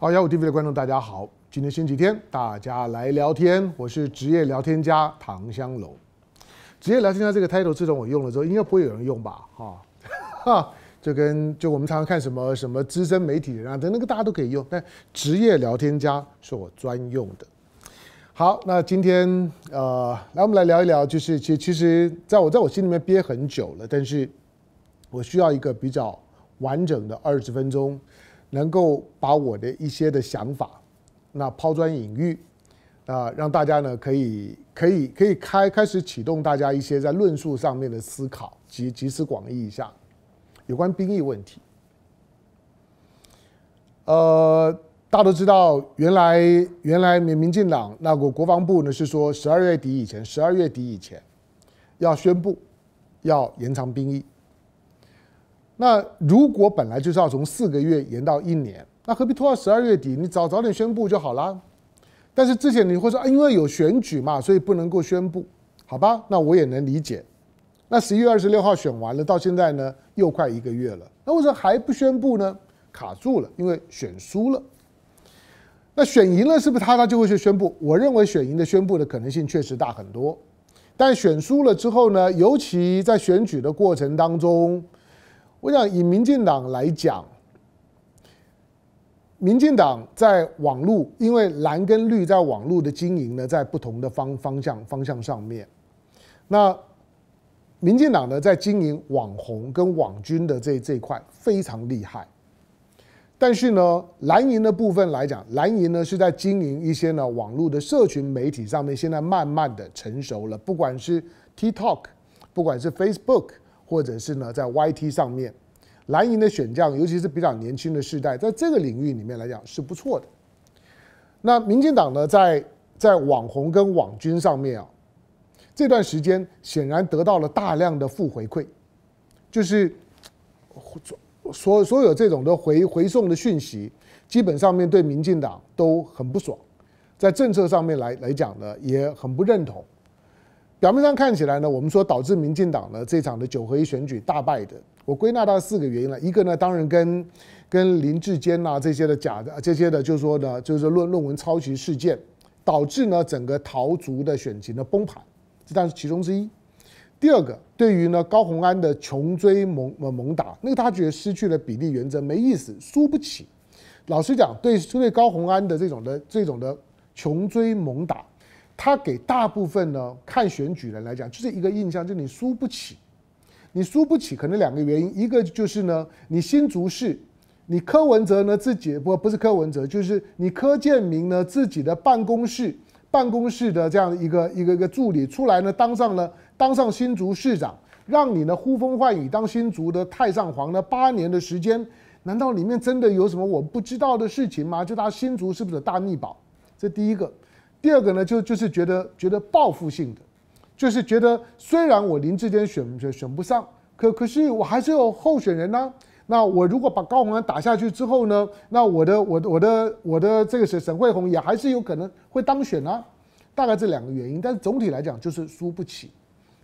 好，幺五 TV 的观众，大家好，今天星期天，大家来聊天，我是职业聊天家唐香龙。职业聊天家这个 title，自从我用了之后，应该不会有人用吧？哈，就跟就我们常常看什么什么资深媒体啊，等那个大家都可以用，但职业聊天家是我专用的。好，那今天呃，来我们来聊一聊，就是其其实，在我在我心里面憋很久了，但是我需要一个比较完整的二十分钟。能够把我的一些的想法，那抛砖引玉，啊，让大家呢可以可以可以开开始启动大家一些在论述上面的思考，集集思广益一下，有关兵役问题。呃，大家都知道，原来原来民民进党那个国防部呢是说十二月底以前，十二月底以前要宣布要延长兵役。那如果本来就是要从四个月延到一年，那何必拖到十二月底？你早早点宣布就好了。但是之前你会说啊，因为有选举嘛，所以不能够宣布，好吧？那我也能理解。那十一月二十六号选完了，到现在呢又快一个月了，那为什么还不宣布呢？卡住了，因为选输了。那选赢了是不是他他就会去宣布？我认为选赢的宣布的可能性确实大很多，但选输了之后呢，尤其在选举的过程当中。我想以民进党来讲，民进党在网路，因为蓝跟绿在网路的经营呢，在不同的方方向方向上面，那民进党呢，在经营网红跟网军的这这一块非常厉害，但是呢，蓝营的部分来讲，蓝营呢是在经营一些呢网路的社群媒体上面，现在慢慢的成熟了，不管是 TikTok，不管是 Facebook。或者是呢，在 Y T 上面，蓝营的选将，尤其是比较年轻的世代，在这个领域里面来讲是不错的。那民进党呢，在在网红跟网军上面啊，这段时间显然得到了大量的负回馈，就是所所有这种的回回送的讯息，基本上面对民进党都很不爽，在政策上面来来讲呢，也很不认同。表面上看起来呢，我们说导致民进党呢这场的九合一选举大败的，我归纳到四个原因了。一个呢，当然跟跟林志坚呐这些的假的这些的，就是说呢，就是论论文抄袭事件，导致呢整个桃竹的选情的崩盘，这当然是其中之一。第二个，对于呢高宏安的穷追猛猛打，那个他觉得失去了比例原则没意思，输不起。老实讲，对对高宏安的这种的这种的穷追猛打。他给大部分呢看选举人来讲，就是一个印象，就是你输不起，你输不起，可能两个原因，一个就是呢，你新竹市，你柯文哲呢自己不不是柯文哲，就是你柯建明呢自己的办公室办公室的这样一个一个一个助理出来呢当上了当上新竹市长，让你呢呼风唤雨当新竹的太上皇呢八年的时间，难道里面真的有什么我不知道的事情吗？就他新竹是不是大逆保？这第一个。第二个呢，就就是觉得觉得报复性的，就是觉得虽然我林志坚选选选不上，可可是我还是有候选人呢。那我如果把高虹安打下去之后呢，那我的我的我的我的这个沈沈慧红也还是有可能会当选啊。大概这两个原因，但是总体来讲就是输不起。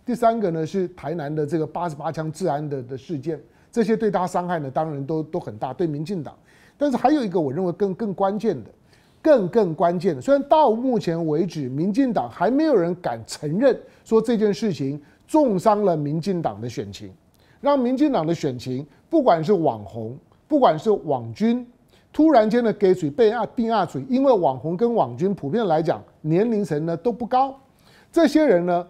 第三个呢是台南的这个八十八枪治安的的事件，这些对他伤害呢当然都都很大，对民进党。但是还有一个我认为更更关键的。更更关键，虽然到目前为止，民进党还没有人敢承认说这件事情重伤了民进党的选情，让民进党的选情，不管是网红，不管是网军，突然间的给水被压，被压水，因为网红跟网军普遍来讲年龄层呢都不高，这些人呢，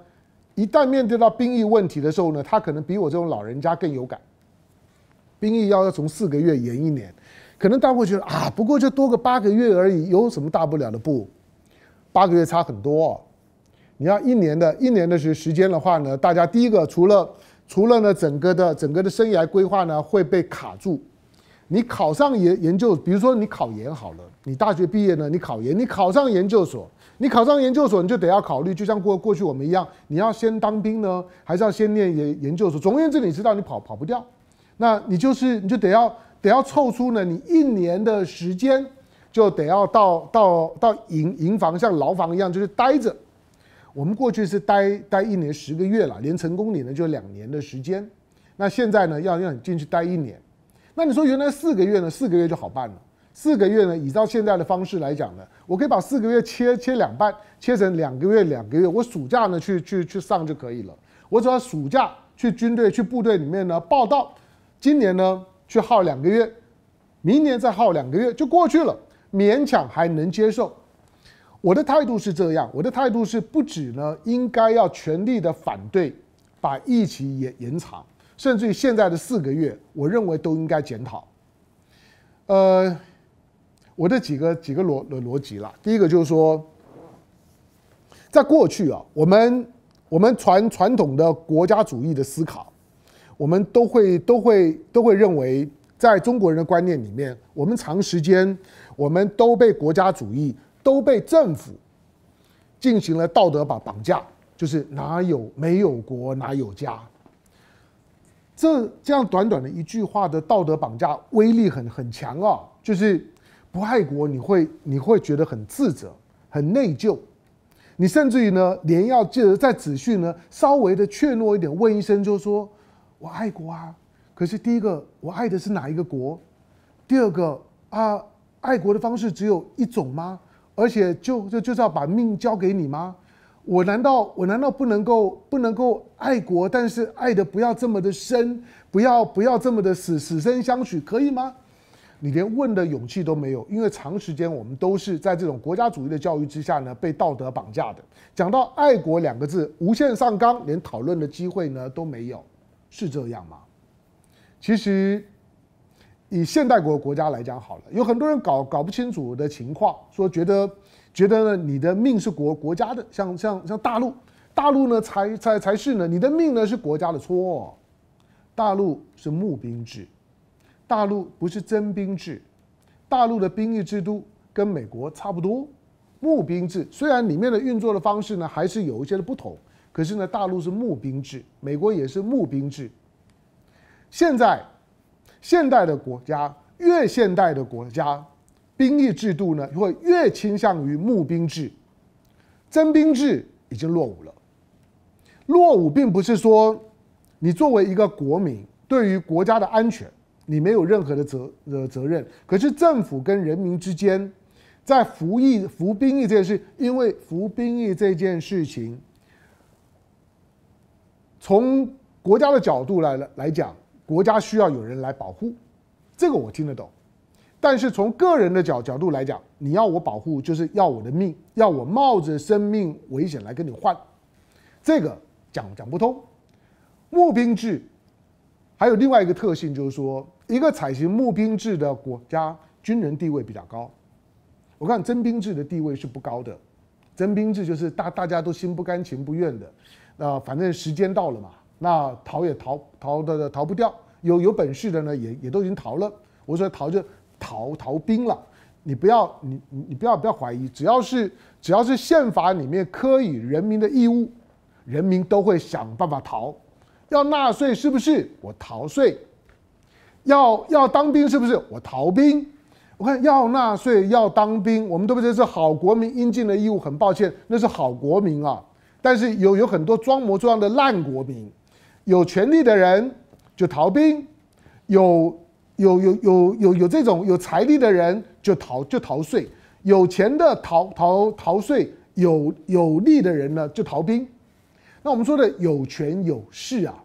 一旦面对到兵役问题的时候呢，他可能比我这种老人家更有感，兵役要要从四个月延一年。可能大家会觉得啊，不过就多个八个月而已，有什么大不了的？不，八个月差很多。你要一年的，一年的时时间的话呢，大家第一个除了除了呢，整个的整个的生涯规划呢会被卡住。你考上研研究，比如说你考研好了，你大学毕业呢，你考研，你考上研究所，你考上研究所，你就得要考虑，就像过过去我们一样，你要先当兵呢，还是要先念研研究所？总而言之，你知道你跑跑不掉，那你就是你就得要。得要凑出呢，你一年的时间就得要到到到营营房，像牢房一样，就是待着。我们过去是待待一年十个月了，连成功你呢就两年的时间。那现在呢，要让你进去待一年。那你说原来四个月呢？四个月就好办了。四个月呢，以到现在的方式来讲呢，我可以把四个月切切两半，切成两个月两个月。我暑假呢去去去上就可以了。我只要暑假去军队去部队里面呢报道。今年呢？去耗两个月，明年再耗两个月就过去了，勉强还能接受。我的态度是这样，我的态度是不止呢，应该要全力的反对把疫情延延长，甚至于现在的四个月，我认为都应该检讨。呃，我的几个几个逻逻辑啦，第一个就是说，在过去啊，我们我们传传统的国家主义的思考。我们都会都会都会认为，在中国人的观念里面，我们长时间我们都被国家主义都被政府进行了道德绑绑架，就是哪有没有国哪有家。这这样短短的一句话的道德绑架威力很很强啊！就是不爱国，你会你会觉得很自责、很内疚，你甚至于呢，连要记得在资讯呢稍微的怯懦一点，问一声就说。我爱国啊，可是第一个，我爱的是哪一个国？第二个啊，爱国的方式只有一种吗？而且就就就是要把命交给你吗？我难道我难道不能够不能够爱国？但是爱的不要这么的深，不要不要这么的死死生相许，可以吗？你连问的勇气都没有，因为长时间我们都是在这种国家主义的教育之下呢，被道德绑架的。讲到爱国两个字，无限上纲，连讨论的机会呢都没有。是这样吗？其实，以现代国国家来讲好了，有很多人搞搞不清楚的情况，说觉得觉得呢，你的命是国国家的，像像像大陆，大陆呢才才才是呢，你的命呢是国家的错。大陆是募兵制，大陆不是征兵制，大陆的兵役制度跟美国差不多，募兵制虽然里面的运作的方式呢，还是有一些的不同。可是呢，大陆是募兵制，美国也是募兵制。现在，现代的国家越现代的国家，兵役制度呢会越倾向于募兵制，征兵制已经落伍了。落伍并不是说你作为一个国民对于国家的安全你没有任何的责责任，可是政府跟人民之间在服役服兵役这件事，因为服兵役这件事情。从国家的角度来来讲，国家需要有人来保护，这个我听得懂。但是从个人的角度来讲，你要我保护，就是要我的命，要我冒着生命危险来跟你换，这个讲讲不通。募兵制还有另外一个特性，就是说，一个采行募兵制的国家，军人地位比较高。我看征兵制的地位是不高的，征兵制就是大大家都心不甘情不愿的。那反正时间到了嘛，那逃也逃逃的逃不掉，有有本事的呢也也都已经逃了。我说逃就逃逃兵了，你不要你你不要不要怀疑，只要是只要是宪法里面科以人民的义务，人民都会想办法逃。要纳税是不是？我逃税。要要当兵是不是？我逃兵。我看要纳税要当兵，我们都不知是好国民应尽的义务。很抱歉，那是好国民啊。但是有有很多装模作样的烂国民，有权力的人就逃兵，有有有有有有这种有财力的人就逃就逃税，有钱的逃逃逃税，有有利的人呢就逃兵。那我们说的有权有势啊，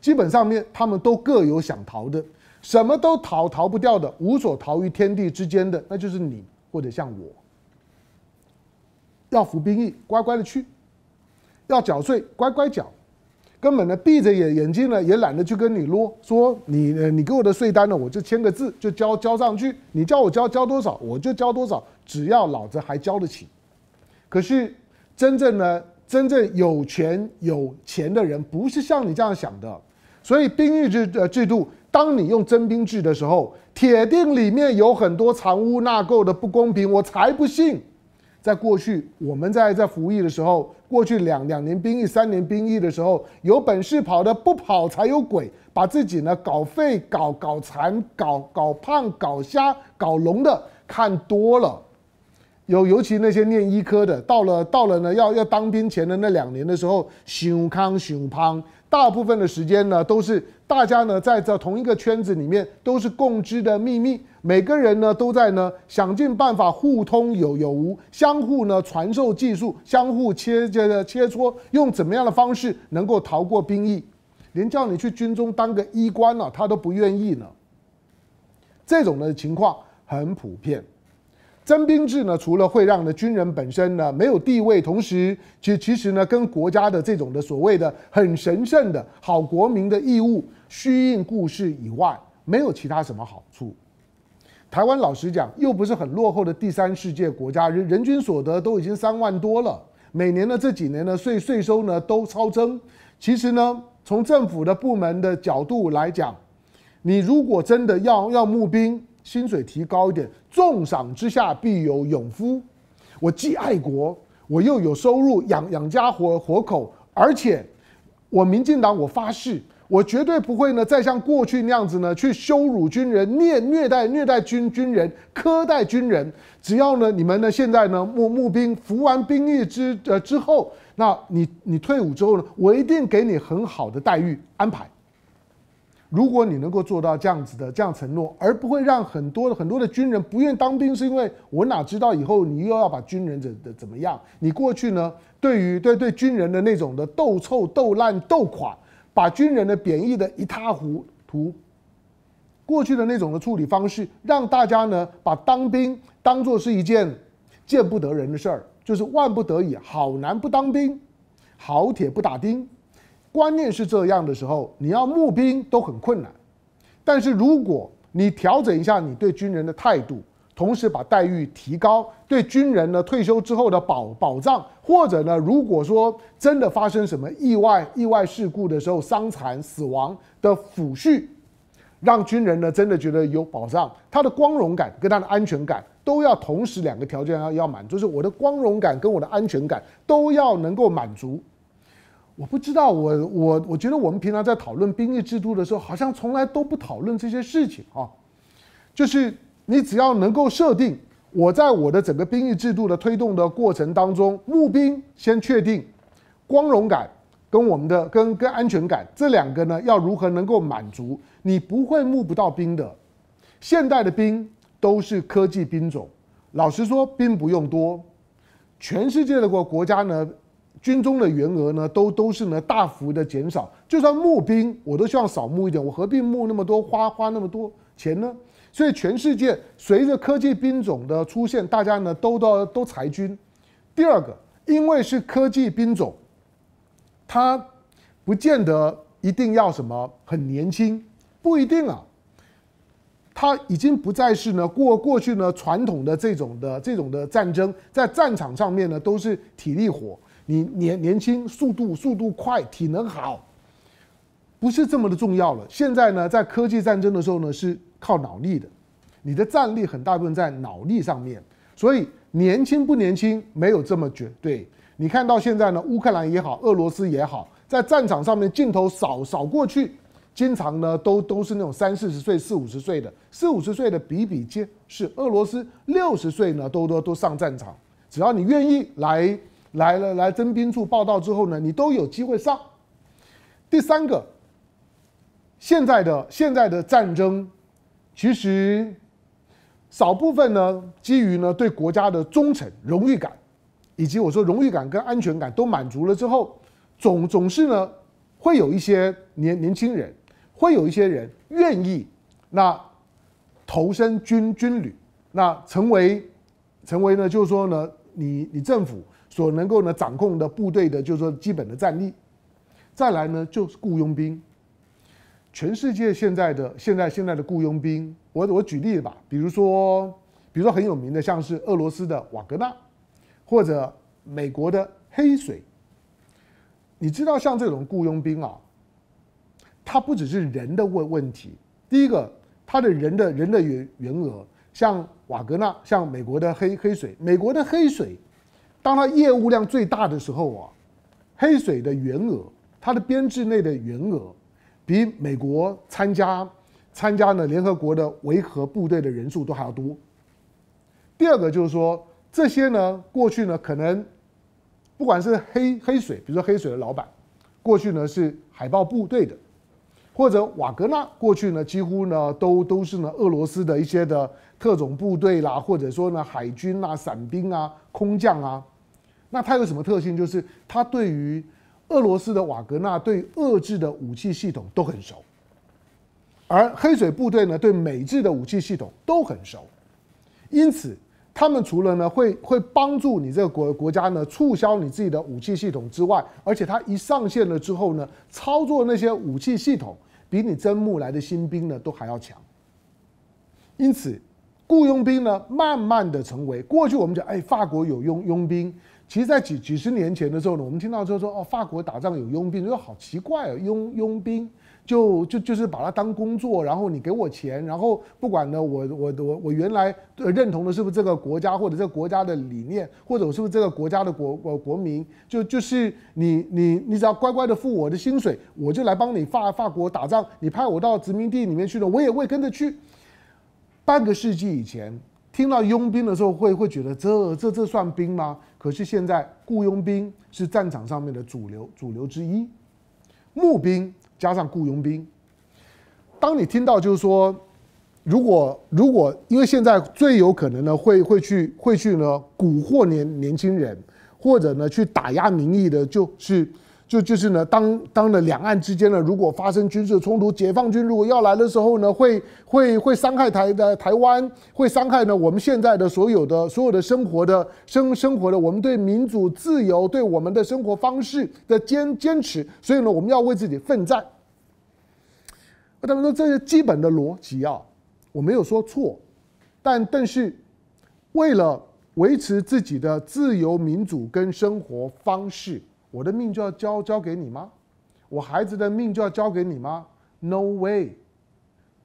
基本上面他们都各有想逃的，什么都逃逃不掉的，无所逃于天地之间的，那就是你或者像我，要服兵役，乖乖的去。要缴税，乖乖缴，根本呢闭着眼眼睛呢，也懒得去跟你啰说你呃你给我的税单呢，我就签个字就交交上去，你叫我交交多少我就交多少，只要老子还交得起。可是真正呢真正有权有钱的人不是像你这样想的，所以兵役制制度，当你用征兵制的时候，铁定里面有很多藏污纳垢的不公平，我才不信。在过去，我们在在服役的时候，过去两两年兵役、三年兵役的时候，有本事跑的不跑才有鬼，把自己呢搞废、搞搞残、搞搞胖、搞瞎、搞聋的看多了，尤尤其那些念医科的，到了到了呢要要当兵前的那两年的时候，想康想胖，大部分的时间呢都是。大家呢在这同一个圈子里面都是共知的秘密，每个人呢都在呢想尽办法互通有有无，相互呢传授技术，相互切这个切磋，用怎么样的方式能够逃过兵役，连叫你去军中当个医官呢，他都不愿意呢。这种的情况很普遍。征兵制呢，除了会让的军人本身呢没有地位，同时其其实呢，跟国家的这种的所谓的很神圣的好国民的义务虚应故事以外，没有其他什么好处。台湾老实讲，又不是很落后的第三世界国家，人人均所得都已经三万多了，每年呢这几年的税税收呢都超增。其实呢，从政府的部门的角度来讲，你如果真的要要募兵。薪水提高一点，重赏之下必有勇夫。我既爱国，我又有收入养养家活活口，而且我民进党，我发誓，我绝对不会呢再像过去那样子呢去羞辱军人、虐虐待虐待军军人、苛待军人。只要呢你们呢现在呢募募兵服完兵役之呃之后，那你你退伍之后呢，我一定给你很好的待遇安排。如果你能够做到这样子的这样承诺，而不会让很多的很多的军人不愿当兵，是因为我哪知道以后你又要把军人怎怎怎么样？你过去呢，对于对对军人的那种的斗臭、斗烂、斗垮，把军人的贬义的一塌糊涂，过去的那种的处理方式，让大家呢把当兵当做是一件见不得人的事儿，就是万不得已，好男不当兵，好铁不打钉。观念是这样的时候，你要募兵都很困难。但是如果你调整一下你对军人的态度，同时把待遇提高，对军人呢退休之后的保保障，或者呢如果说真的发生什么意外意外事故的时候，伤残、死亡的抚恤，让军人呢真的觉得有保障，他的光荣感跟他的安全感都要同时两个条件要要满足，就是我的光荣感跟我的安全感都要能够满足。我不知道，我我我觉得我们平常在讨论兵役制度的时候，好像从来都不讨论这些事情啊。就是你只要能够设定，我在我的整个兵役制度的推动的过程当中，募兵先确定光荣感跟我们的跟跟安全感这两个呢，要如何能够满足，你不会募不到兵的。现代的兵都是科技兵种，老实说，兵不用多，全世界的国国家呢。军中的员额呢，都都是呢大幅的减少。就算募兵，我都希望少募一点，我何必募那么多，花花那么多钱呢？所以全世界随着科技兵种的出现，大家呢都都都裁军。第二个，因为是科技兵种，它不见得一定要什么很年轻，不一定啊。他已经不再是呢过过去呢传统的这种的这种的战争，在战场上面呢都是体力活。你年年轻，速度速度快，体能好，不是这么的重要了。现在呢，在科技战争的时候呢，是靠脑力的，你的战力很大部分在脑力上面。所以年轻不年轻没有这么绝对。你看到现在呢，乌克兰也好，俄罗斯也好，在战场上面镜头扫扫过去，经常呢都都是那种三四十岁、四五十岁的，四五十岁的比比皆是。俄罗斯六十岁呢都都都上战场，只要你愿意来。来了，来征兵处报道之后呢，你都有机会上。第三个，现在的现在的战争，其实少部分呢，基于呢对国家的忠诚、荣誉感，以及我说荣誉感跟安全感都满足了之后，总总是呢会有一些年年轻人，会有一些人愿意那投身军军旅，那成为成为呢，就是说呢，你你政府。所能够呢掌控的部队的，就是说基本的战力，再来呢就是雇佣兵。全世界现在的现在现在的雇佣兵，我我举例吧，比如说比如说很有名的，像是俄罗斯的瓦格纳，或者美国的黑水。你知道像这种雇佣兵啊，它不只是人的问问题，第一个它的人的人的员员额，像瓦格纳，像美国的黑黑水，美国的黑水。当它业务量最大的时候啊，黑水的员额，它的编制内的员额，比美国参加参加呢联合国的维和部队的人数都还要多。第二个就是说，这些呢过去呢可能，不管是黑黑水，比如说黑水的老板，过去呢是海豹部队的，或者瓦格纳过去呢几乎呢都都是呢俄罗斯的一些的特种部队啦，或者说呢海军啊伞兵啊空降啊。那它有什么特性？就是它对于俄罗斯的瓦格纳、对俄制的武器系统都很熟，而黑水部队呢，对美制的武器系统都很熟。因此，他们除了呢会会帮助你这个国国家呢促销你自己的武器系统之外，而且他一上线了之后呢，操作那些武器系统比你征募来的新兵呢都还要强。因此，雇佣兵呢，慢慢的成为过去我们讲，哎，法国有佣佣兵。其实，在几几十年前的时候呢，我们听到就说，哦，法国打仗有佣兵，就好奇怪哦，佣佣兵就就就是把它当工作，然后你给我钱，然后不管呢，我我我我原来认同的是不是这个国家或者这个国家的理念，或者是不是这个国家的国国国民，就就是你你你只要乖乖的付我的薪水，我就来帮你法法国打仗，你派我到殖民地里面去了，我也会跟着去。半个世纪以前。听到佣兵的时候，会会觉得这这这算兵吗？可是现在雇佣兵是战场上面的主流，主流之一。募兵加上雇佣兵，当你听到就是说，如果如果因为现在最有可能呢，会会去会去呢蛊惑年年轻人，或者呢去打压民意的，就是。就就是呢，当当了两岸之间呢，如果发生军事冲突，解放军如果要来的时候呢，会会会伤害台的台湾，会伤害呢我们现在的所有的所有的生活的生生活的，我们对民主自由对我们的生活方式的坚坚持，所以呢，我们要为自己奋战。他们说这是基本的逻辑啊，我没有说错，但但是为了维持自己的自由民主跟生活方式。我的命就要交交给你吗？我孩子的命就要交给你吗？No way，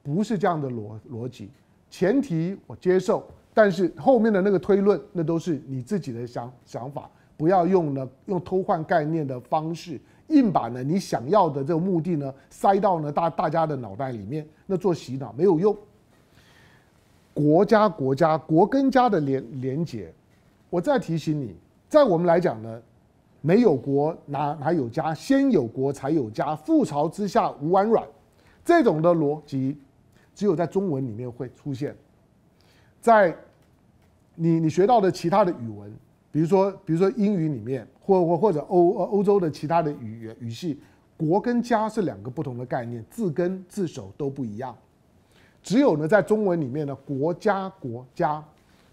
不是这样的逻逻辑。前提我接受，但是后面的那个推论，那都是你自己的想想法。不要用呢，用偷换概念的方式，硬把呢你想要的这个目的呢塞到呢大大家的脑袋里面，那做洗脑没有用。国家国家国跟家的连连接，我再提醒你，在我们来讲呢。没有国，哪哪有家？先有国，才有家。覆巢之下，无完卵。这种的逻辑，只有在中文里面会出现。在你你学到的其他的语文，比如说比如说英语里面，或或或者欧欧洲的其他的语言语系，国跟家是两个不同的概念，字根字首都不一样。只有呢，在中文里面呢，国家国家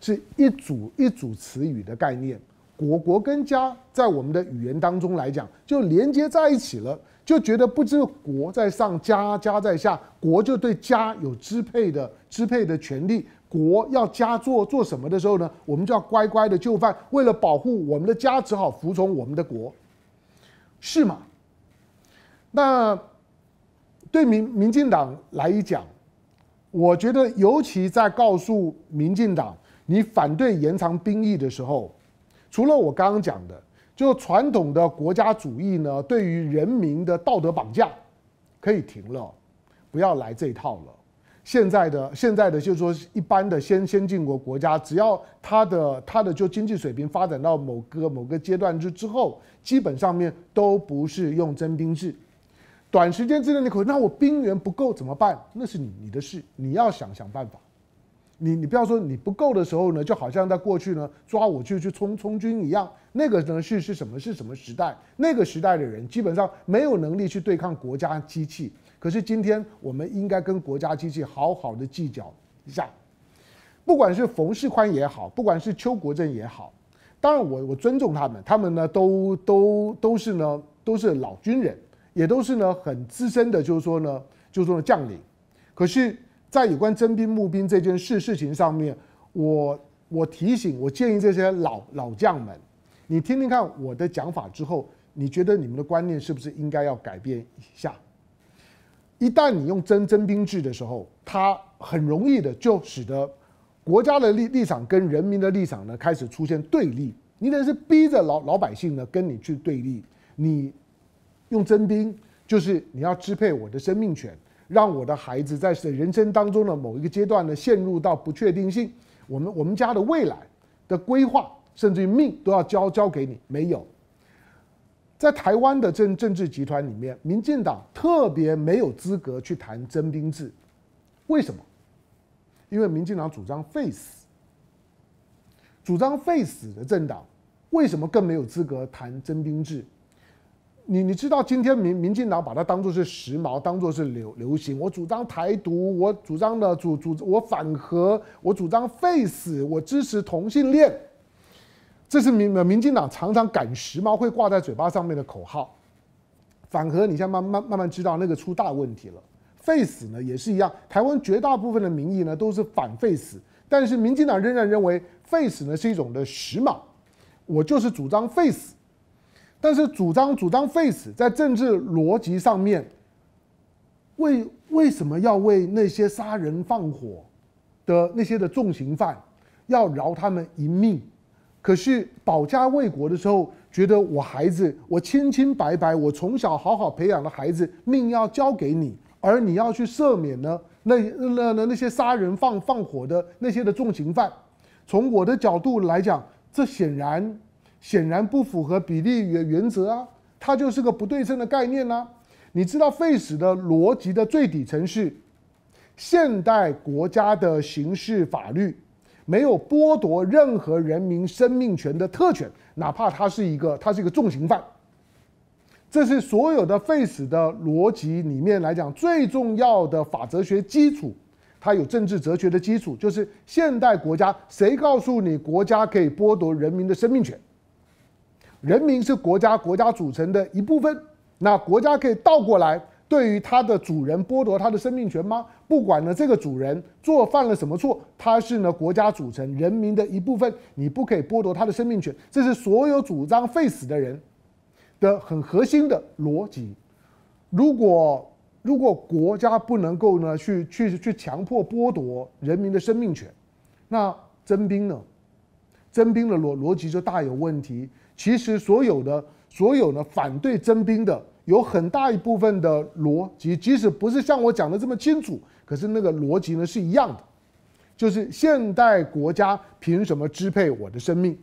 是一组一组词语的概念。国国跟家在我们的语言当中来讲，就连接在一起了，就觉得不知国在上，家家在下，国就对家有支配的支配的权利。国要家做做什么的时候呢，我们就要乖乖的就范。为了保护我们的家，只好服从我们的国，是吗？那对民民进党来讲，我觉得尤其在告诉民进党，你反对延长兵役的时候。除了我刚刚讲的，就传统的国家主义呢，对于人民的道德绑架，可以停了，不要来这一套了。现在的现在的就是说，一般的先先进国国家，只要它的它的就经济水平发展到某个某个阶段之之后，基本上面都不是用征兵制。短时间之内你可，那我兵源不够怎么办？那是你你的事，你要想想办法。你你不要说你不够的时候呢，就好像在过去呢抓我去去充充军一样，那个呢是是什么是什么时代？那个时代的人基本上没有能力去对抗国家机器。可是今天我们应该跟国家机器好好的计较一下。不管是冯世宽也好，不管是邱国正也好，当然我我尊重他们，他们呢都都都是呢都是老军人，也都是呢很资深的，就是说呢就是说将领。可是。在有关征兵募兵这件事事情上面，我我提醒我建议这些老老将们，你听听看我的讲法之后，你觉得你们的观念是不是应该要改变一下？一旦你用征征兵制的时候，它很容易的就使得国家的立立场跟人民的立场呢开始出现对立。你等于是逼着老老百姓呢跟你去对立。你用征兵就是你要支配我的生命权。让我的孩子在人生当中的某一个阶段呢陷入到不确定性，我们我们家的未来的规划，甚至于命都要交交给你，没有。在台湾的政政治集团里面，民进党特别没有资格去谈征兵制，为什么？因为民进党主张废死，主张废死的政党，为什么更没有资格谈征兵制？你你知道今天民民进党把它当作是时髦，当作是流流行。我主张台独，我主张的主主我反核，我主张废死，我支持同性恋，这是民民进党常常赶时髦会挂在嘴巴上面的口号。反核，你在慢慢慢慢知道那个出大问题了。废死呢也是一样，台湾绝大部分的民意呢都是反废死，但是民进党仍然认为废死呢是一种的时髦，我就是主张废死。但是主张主张废死，在政治逻辑上面，为为什么要为那些杀人放火的那些的重刑犯要饶他们一命？可是保家卫国的时候，觉得我孩子我清清白白，我从小好好培养的孩子命要交给你，而你要去赦免呢？那那那那些杀人放放火的那些的重刑犯，从我的角度来讲，这显然。显然不符合比例原原则啊，它就是个不对称的概念呢。你知道费史的逻辑的最底层是，现代国家的刑事法律没有剥夺任何人民生命权的特权，哪怕他是一个他是一个重刑犯。这是所有的费史的逻辑里面来讲最重要的法哲学基础，它有政治哲学的基础，就是现代国家谁告诉你国家可以剥夺人民的生命权？人民是国家国家组成的一部分，那国家可以倒过来对于他的主人剥夺他的生命权吗？不管呢这个主人做犯了什么错，他是呢国家组成人民的一部分，你不可以剥夺他的生命权。这是所有主张废死的人的很核心的逻辑。如果如果国家不能够呢去去去强迫剥夺人民的生命权，那征兵呢征兵的逻逻辑就大有问题。其实所有的、所有的反对征兵的，有很大一部分的逻辑，即使不是像我讲的这么清楚，可是那个逻辑呢是一样的，就是现代国家凭什么支配我的生命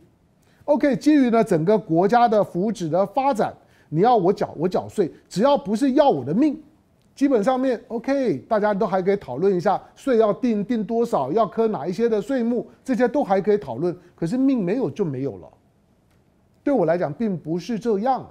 ？OK，基于呢整个国家的福祉的发展，你要我缴，我缴税，只要不是要我的命，基本上面 OK，大家都还可以讨论一下税要定定多少，要科哪一些的税目，这些都还可以讨论，可是命没有就没有了。对我来讲并不是这样，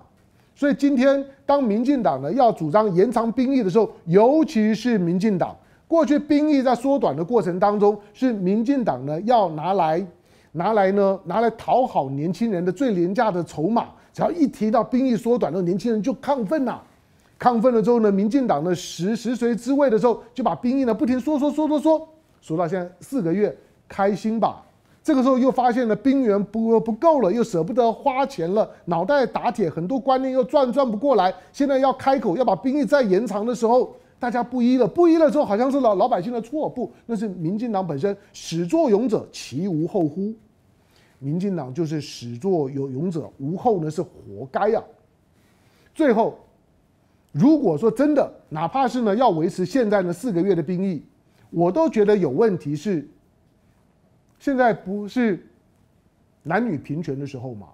所以今天当民进党呢要主张延长兵役的时候，尤其是民进党过去兵役在缩短的过程当中，是民进党呢要拿来拿来呢拿来讨好年轻人的最廉价的筹码。只要一提到兵役缩短，那年轻人就亢奋呐。亢奋了之后呢，民进党的实实随之位的时候，就把兵役呢不停缩缩缩缩缩，缩到现在四个月，开心吧。这个时候又发现了兵员不不够了，又舍不得花钱了，脑袋打铁，很多观念又转转不过来。现在要开口要把兵役再延长的时候，大家不依了，不依了之后，好像是老老百姓的错，不，那是民进党本身始作俑者，其无后乎？民进党就是始作俑者，无后呢是活该啊！最后，如果说真的，哪怕是呢要维持现在的四个月的兵役，我都觉得有问题是。现在不是男女平权的时候吗？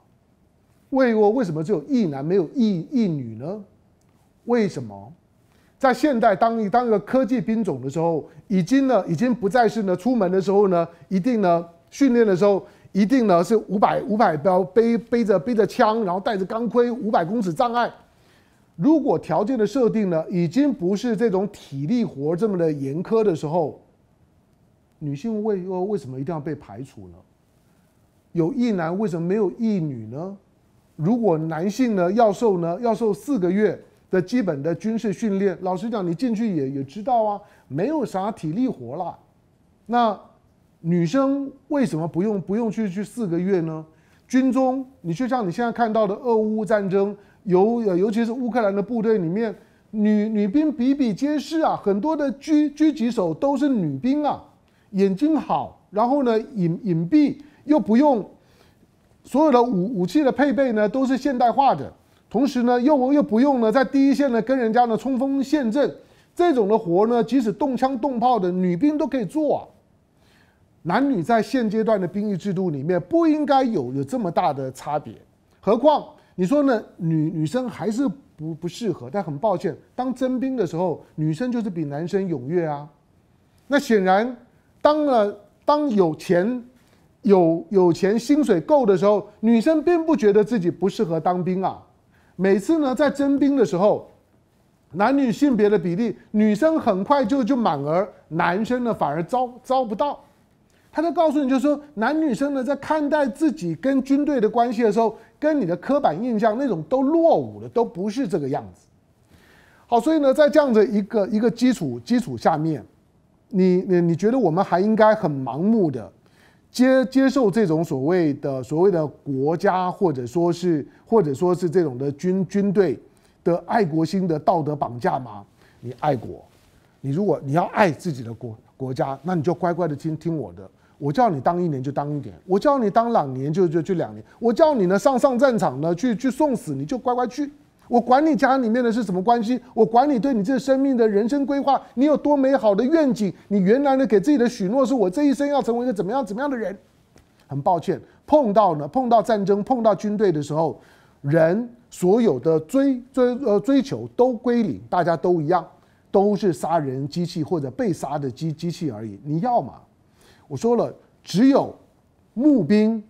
为我为什么只有一男没有一一女呢？为什么在现代当一当一个科技兵种的时候，已经呢已经不再是呢出门的时候呢一定呢训练的时候一定呢是五百五百标背背着背着枪，然后带着钢盔，五百公尺障碍。如果条件的设定呢，已经不是这种体力活这么的严苛的时候。女性为为什么一定要被排除呢？有一男为什么没有一女呢？如果男性呢要受呢要受四个月的基本的军事训练，老实讲，你进去也也知道啊，没有啥体力活啦。那女生为什么不用不用去去四个月呢？军中你就像你现在看到的俄乌战争，尤尤其是乌克兰的部队里面，女女兵比比皆是啊，很多的狙狙击手都是女兵啊。眼睛好，然后呢，隐隐蔽又不用，所有的武武器的配备呢都是现代化的，同时呢，又又不用呢在第一线呢跟人家呢冲锋陷阵这种的活呢，即使动枪动炮的女兵都可以做，啊。男女在现阶段的兵役制度里面不应该有有这么大的差别，何况你说呢女女生还是不不适合，但很抱歉，当征兵的时候，女生就是比男生踊跃啊，那显然。当了当有钱，有有钱薪水够的时候，女生并不觉得自己不适合当兵啊。每次呢，在征兵的时候，男女性别的比例，女生很快就就满额，男生呢反而招招不到。他就告诉你，就是说男女生呢在看待自己跟军队的关系的时候，跟你的刻板印象那种都落伍了，都不是这个样子。好，所以呢，在这样的一个一个基础基础下面。你你你觉得我们还应该很盲目的接接受这种所谓的所谓的国家或者说是或者说是这种的军军队的爱国心的道德绑架吗？你爱国，你如果你要爱自己的国国家，那你就乖乖的听听我的，我叫你当一年就当一年，我叫你当两年就就就两年，我叫你呢上上战场呢去去送死，你就乖乖去。我管你家里面的是什么关系，我管你对你这生命的人生规划，你有多美好的愿景，你原来呢给自己的许诺是我这一生要成为一个怎么样怎么样的人。很抱歉，碰到呢，碰到战争、碰到军队的时候，人所有的追追呃追求都归零，大家都一样，都是杀人机器或者被杀的机机器而已。你要吗？我说了，只有募兵，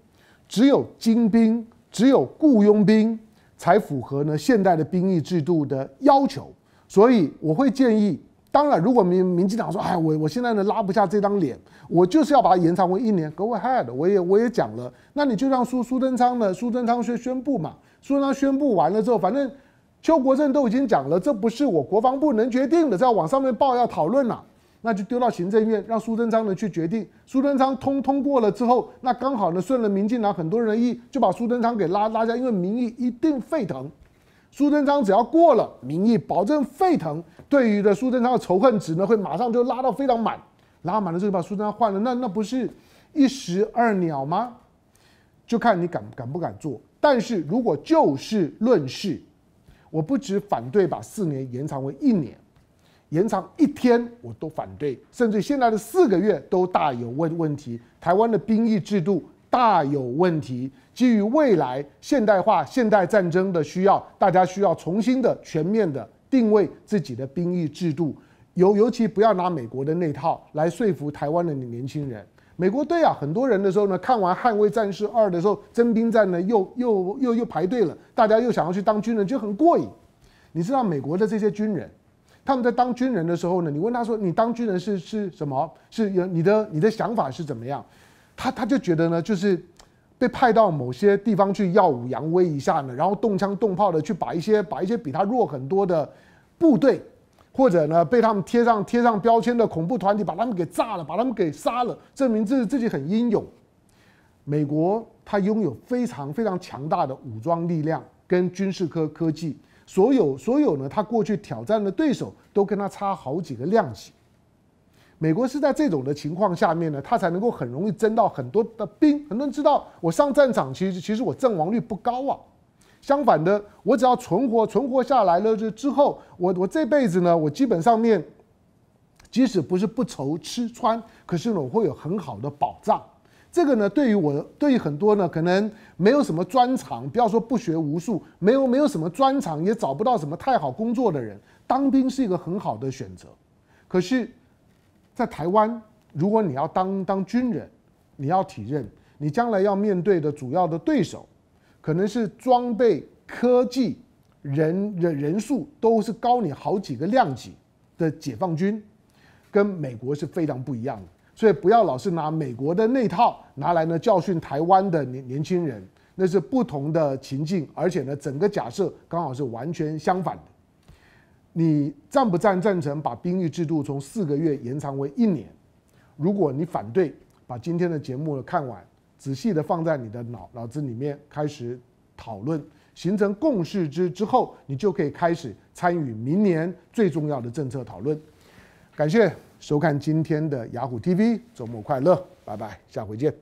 只有精兵，只有雇佣兵。才符合呢现代的兵役制度的要求，所以我会建议。当然，如果民民进党说，哎，我我现在呢拉不下这张脸，我就是要把它延长为一年，GO a head，我也我也讲了，那你就让苏苏贞昌呢，苏贞昌宣宣布嘛，苏贞昌宣布完了之后，反正邱国正都已经讲了，这不是我国防部能决定的，要往上面报，要讨论了。那就丢到行政院，让苏贞昌呢去决定。苏贞昌通通过了之后，那刚好呢顺了民进党很多人意，就把苏贞昌给拉拉下，因为民意一定沸腾。苏贞昌只要过了，民意保证沸腾，对于的苏贞昌的仇恨值呢会马上就拉到非常满，拉满了之后把苏贞昌换了，那那不是一石二鸟吗？就看你敢敢不敢做。但是如果就事论事，我不止反对把四年延长为一年。延长一天我都反对，甚至现在的四个月都大有问问题。台湾的兵役制度大有问题，基于未来现代化、现代战争的需要，大家需要重新的、全面的定位自己的兵役制度。尤尤其不要拿美国的那套来说服台湾的年轻人。美国队啊，很多人的时候呢，看完《捍卫战士二》的时候，征兵战呢又又又又排队了，大家又想要去当军人，就很过瘾。你知道美国的这些军人？他们在当军人的时候呢，你问他说：“你当军人是是什么？是你的你的你的想法是怎么样？”他他就觉得呢，就是被派到某些地方去耀武扬威一下呢，然后动枪动炮的去把一些把一些比他弱很多的部队，或者呢被他们贴上贴上标签的恐怖团体，把他们给炸了，把他们给杀了，证明自自己很英勇。美国他拥有非常非常强大的武装力量跟军事科科技。所有所有呢，他过去挑战的对手都跟他差好几个量级。美国是在这种的情况下面呢，他才能够很容易征到很多的兵。很多人知道，我上战场，其实其实我阵亡率不高啊。相反的，我只要存活存活下来了，就之后我我这辈子呢，我基本上面，即使不是不愁吃穿，可是呢，我会有很好的保障。这个呢，对于我，对于很多呢，可能没有什么专长，不要说不学无术，没有没有什么专长，也找不到什么太好工作的人，当兵是一个很好的选择。可是，在台湾，如果你要当当军人，你要体认，你将来要面对的主要的对手，可能是装备、科技、人人人数都是高你好几个量级的解放军，跟美国是非常不一样的。所以不要老是拿美国的那套拿来呢教训台湾的年年轻人，那是不同的情境，而且呢整个假设刚好是完全相反的。你赞不赞赞成把兵役制度从四个月延长为一年？如果你反对，把今天的节目看完，仔细的放在你的脑脑子里面，开始讨论，形成共识之之后，你就可以开始参与明年最重要的政策讨论。感谢。收看今天的雅虎 TV，周末快乐，拜拜，下回见。